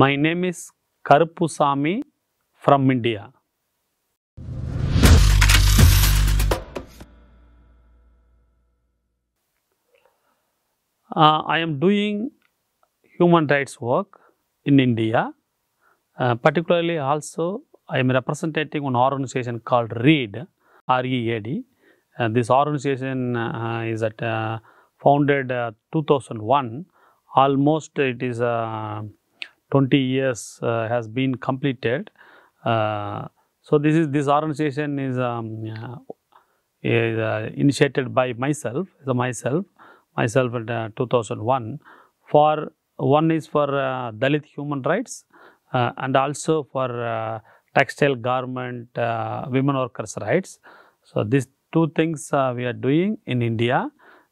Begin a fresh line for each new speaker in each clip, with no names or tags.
My name is Karpusamy from India. Uh, I am doing human rights work in India. Uh, particularly also I am representing an organization called READ, R-E-A-D. Uh, this organization uh, is at, uh, founded 2001. Almost it is 20 years uh, has been completed. Uh, so this is this organization is, um, uh, is initiated by myself, So myself, myself in 2001 for one is for Dalit human rights and also for textile garment uh, women workers rights. So these two things uh, we are doing in India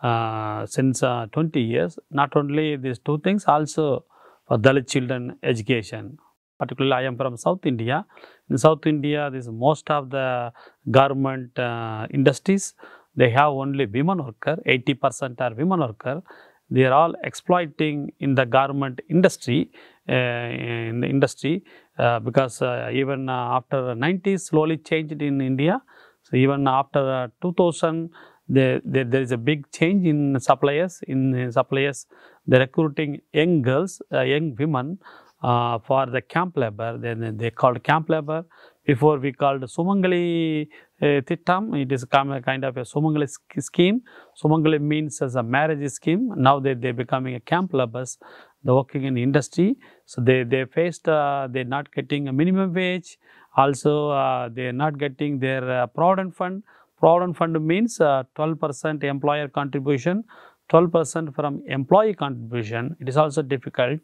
uh, since 20 years. Not only these two things also for Dalit children education. Particularly, I am from South India. In South India, this most of the government uh, industries, they have only women worker, 80% are women worker. They are all exploiting in the garment industry, uh, in the industry, uh, because uh, even uh, after 90s slowly changed in India. So, even after uh, 2000, there is a big change in suppliers. In uh, suppliers, they're recruiting young girls, uh, young women uh, for the camp labor. Then they called camp labor. Before we called Sumangali uh, it is uh, kind of a Sumangali scheme. Sumangali means as a marriage scheme. Now they, are becoming a camp laborers, they're working in industry. So they, they faced, uh, they're not getting a minimum wage. Also, uh, they're not getting their uh, provident fund. Provident fund means 12% uh, employer contribution, 12% from employee contribution, it is also difficult.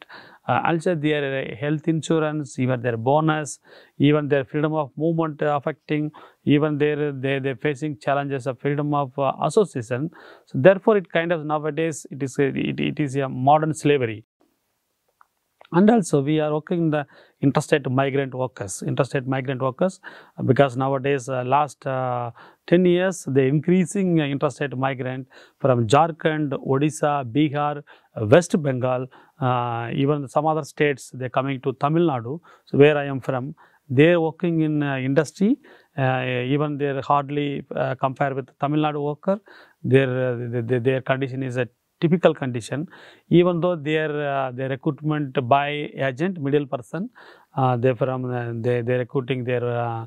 Uh, also their health insurance, even their bonus, even their freedom of movement affecting, even their, they, they're facing challenges of freedom of uh, association. So therefore, it kind of nowadays, it is, a, it, it is a modern slavery. And also we are working the interstate migrant workers, interstate migrant workers, because nowadays uh, last uh, 10 years, the increasing uh, interstate migrant from Jharkhand, Odisha, Bihar, uh, West Bengal, uh, even some other states, they're coming to Tamil Nadu, so where I am from. They're working in uh, industry, even they're hardly compare with Tamil Nadu worker. Their, their, their condition is at typical condition, even though their uh, their recruitment by agent, middle person, uh, they from uh, they they recruiting their uh,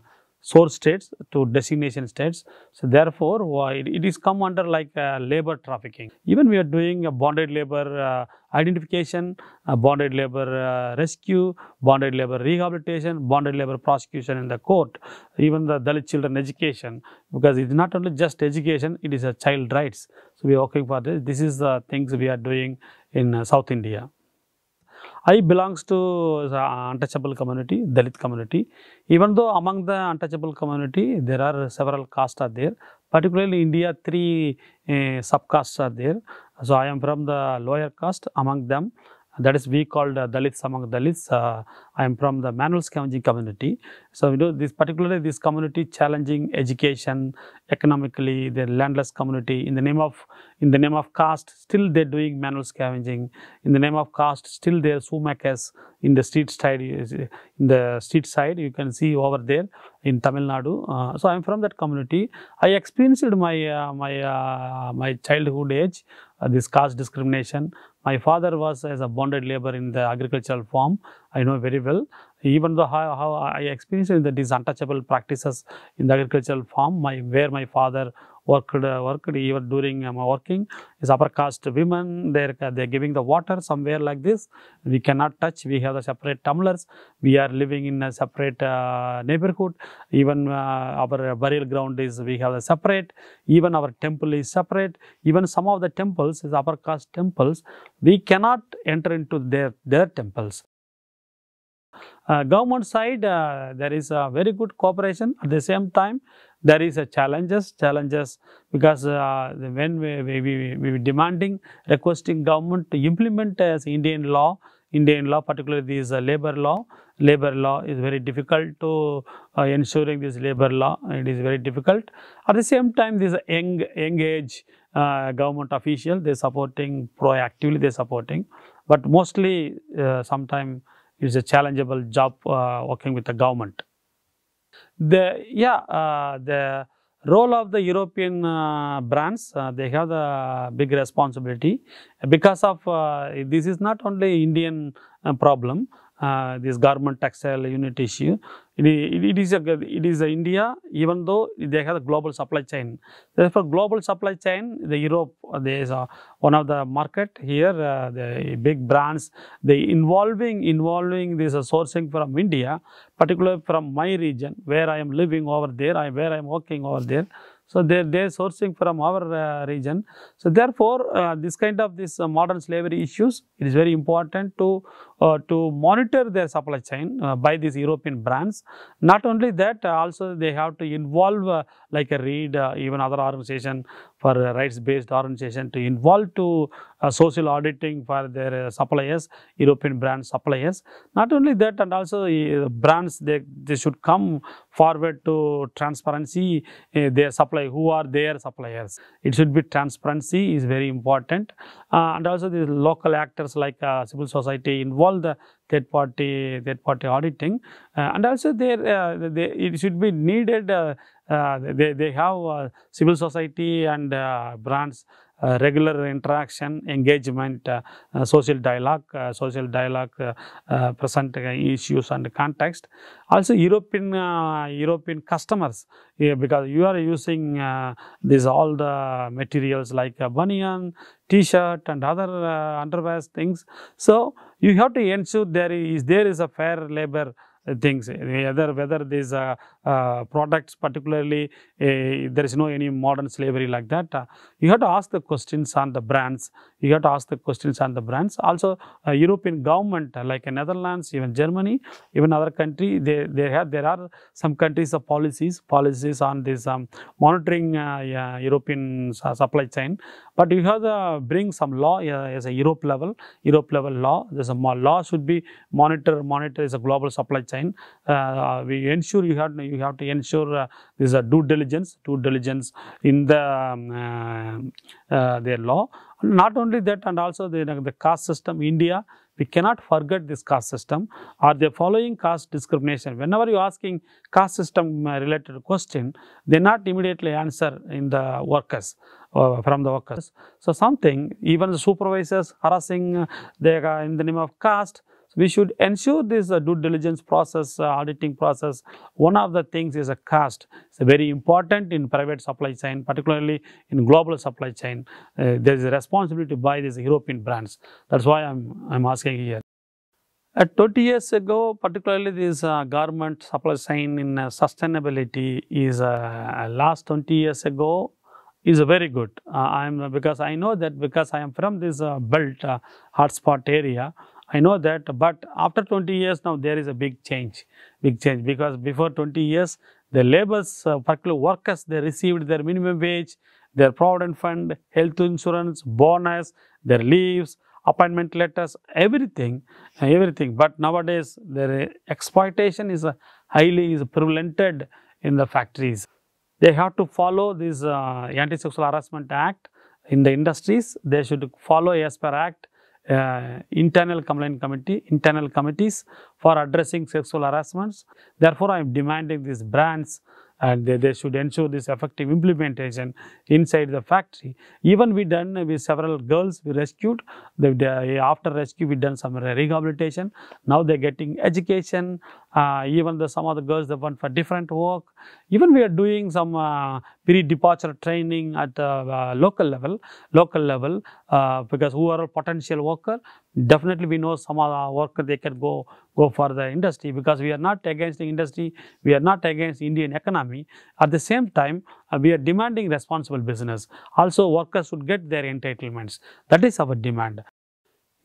source states to designation states. So therefore, why it is come under like uh, labor trafficking. Even we are doing a bonded labor uh, identification, uh, bonded labor uh, rescue, bonded labor rehabilitation, bonded labor prosecution in the court, even the Dalit children education, because it is not only just education, it is a child rights. So we are working for this. This is the things we are doing in uh, South India. I belongs to the untouchable community, Dalit community. Even though among the untouchable community, there are several castes are there. Particularly India, three uh, subcastes are there. So I am from the lower caste among them that is we called uh, Dalits among Dalits. Uh, I am from the manual scavenging community. So you know this particularly this community challenging education economically, the landless community in the name of in the name of caste still they're doing manual scavenging. In the name of caste still they're sumakers in the street side in the street side you can see over there in Tamil Nadu. Uh, so I'm from that community. I experienced my uh, my uh, my childhood age uh, this caste discrimination. My father was as a bonded labor in the agricultural farm. I know very well. Even though how, how I experienced in the, these untouchable practices in the agricultural farm, my where my father worked, uh, worked even during um, working is upper caste women they're uh, they're giving the water somewhere like this we cannot touch we have the separate tumblers we are living in a separate uh, neighborhood even uh, our burial ground is we have a separate even our temple is separate even some of the temples is upper caste temples we cannot enter into their their temples uh, government side uh, there is a very good cooperation at the same time there is a challenges challenges because uh, when we, we, we, we demanding requesting government to implement as indian law indian law particularly this uh, labor law labor law is very difficult to uh, ensuring this labor law it is very difficult at the same time this young young age uh, government official they supporting proactively they supporting but mostly uh, sometime it's a challengeable job uh, working with the government the, yeah, uh, the role of the European uh, brands, uh, they have the big responsibility because of uh, this is not only Indian uh, problem. Uh, this garment textile unit issue. It, it, it is a, it is India even though they have a global supply chain. Therefore, global supply chain, the Europe uh, there is a, one of the market here, uh, the big brands they involving involving this uh, sourcing from India, particularly from my region where I am living over there, I, where I am working over there. So they they sourcing from our uh, region. So therefore, uh, this kind of this uh, modern slavery issues, it is very important to uh, to monitor their supply chain uh, by these European brands. Not only that, uh, also they have to involve uh, like a READ, even other organization for rights-based organization to involve to social auditing for their suppliers, European brand suppliers. Not only that, and also brands, they, they should come forward to transparency their supply, who are their suppliers. It should be transparency is very important. and also the local actors like civil society involved all the third party third party auditing uh, and also there uh, they, it should be needed uh, they, they have civil society and brands uh, regular interaction, engagement, uh, uh, social dialogue, social dialogue present issues and context. Also European European customers because you are using these all the materials like banyan t-shirt and other uh, underwear things. So, you have to ensure there is, there is a fair labor things whether whether these uh, uh, products particularly uh, there is no any modern slavery like that uh, you have to ask the questions on the brands you have to ask the questions on the brands also uh, european government uh, like netherlands even germany even other country they they have there are some countries of policies policies on this um, monitoring european supply chain but you have to bring some law as a europe level europe level law there's a law should be monitor monitor is a global supply chain chain. Uh, we ensure you have you have to ensure uh, this is uh, a due diligence, due diligence in the um, uh, uh their law. Not only that, and also the, the caste system, India. We cannot forget this caste system. Are they following caste discrimination? Whenever you are asking caste system uh, related question, they not immediately answer in the workers from the workers. So something even the supervisors harassing uh, they in the name of caste we should ensure this uh, due diligence process, uh, auditing process. One of the things is a cost. It's very important in private supply chain, particularly in global supply chain. Uh, there is a responsibility to buy these European brands. That's why I'm, I'm asking here. At uh, 20 years ago, particularly this uh, garment supply chain in uh, sustainability is uh, last 20 years ago is very good. Uh, I'm because I know that because I am from this uh, belt hotspot area, I know that, but after 20 years now there is a big change, big change because before 20 years the labors, uh, particular workers, they received their minimum wage, their provident fund, health insurance, bonus, their leaves, appointment letters, everything, everything. But nowadays their exploitation is uh, highly is prevalented in the factories. They have to follow this uh, Anti-Sexual Harassment Act in the industries. They should follow as per Act uh, internal complaint committee, internal committees for addressing sexual harassments. Therefore, I am demanding these brands and uh, they, they should ensure this effective implementation inside the factory. Even we done with several girls we rescued, after rescue we done some rehabilitation. Now they are getting education, uh, even the, some of the girls they went for different work even we are doing some uh, pre-departure training at uh, uh local level, local level uh, because who are a potential worker, definitely we know some other worker they can go go for the industry because we are not against the industry, we are not against Indian economy. At the same time, uh, we are demanding responsible business. Also workers should get their entitlements. That is our demand.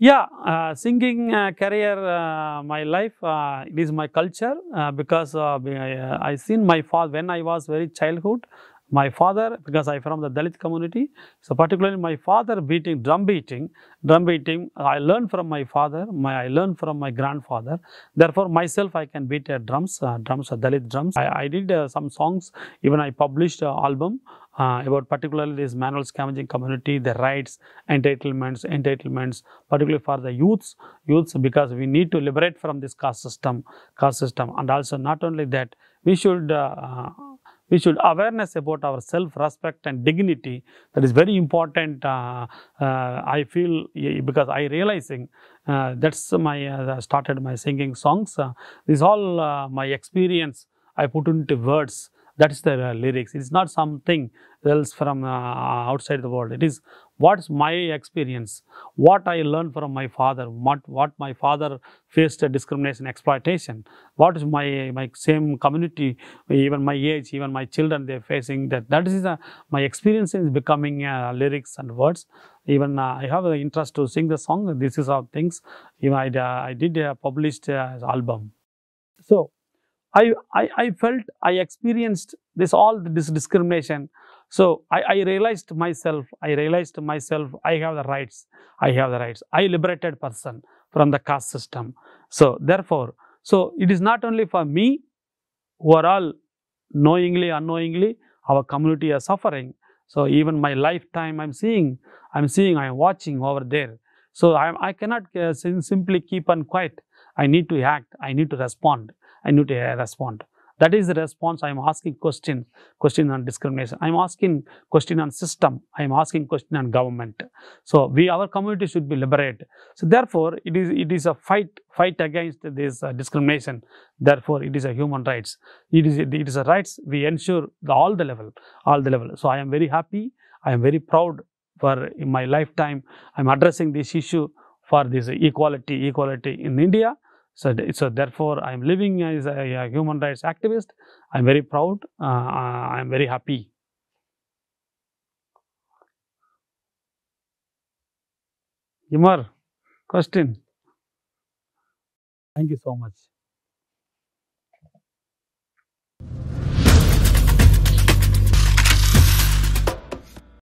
Yeah, uh, singing uh, career, uh, my life, uh, it is my culture uh, because I, uh, I seen my father when I was very childhood. My father, because I from the Dalit community, so particularly my father beating, drum beating, drum beating, I learned from my father, my, I learned from my grandfather. Therefore, myself I can beat drums, drums, Dalit drums. I, I did some songs, even I published album uh, about particularly this manual scavenging community, the rights, entitlements, entitlements, particularly for the youths, youths because we need to liberate from this caste system, caste system, and also not only that, we should uh, we should awareness about our self-respect and dignity that is very important uh, uh, I feel because I realizing uh, that's my uh, started my singing songs uh, this all uh, my experience I put into words that is the uh, lyrics. It is not something else from uh, outside the world. It is what's my experience, what I learned from my father, what, what my father faced discrimination, exploitation, what is my, my same community, even my age, even my children, they're facing that. That is uh, my experience is becoming uh, lyrics and words. Even uh, I have an interest to sing the song. This is how things, even I, uh, I did uh, published album. So I, I, I felt I experienced this all this discrimination. So I, I realized myself, I realized myself, I have the rights, I have the rights. I liberated person from the caste system. So therefore, so it is not only for me who are all knowingly, unknowingly, our community are suffering. So even my lifetime I'm seeing, I'm seeing, I'm watching over there. So I, I cannot uh, simply keep on quiet. I need to act, I need to respond. I need to respond. That is the response. I am asking question, question on discrimination. I am asking question on system. I am asking question on government. So we, our community should be liberated. So therefore, it is it is a fight fight against this uh, discrimination. Therefore, it is a human rights. It is it is a rights we ensure the, all the level, all the level. So I am very happy. I am very proud for in my lifetime. I am addressing this issue for this equality, equality in India. So, so therefore, I am living as a, a human rights activist. I am very proud. Uh, uh I am very happy. Yumar, question. Thank you so much.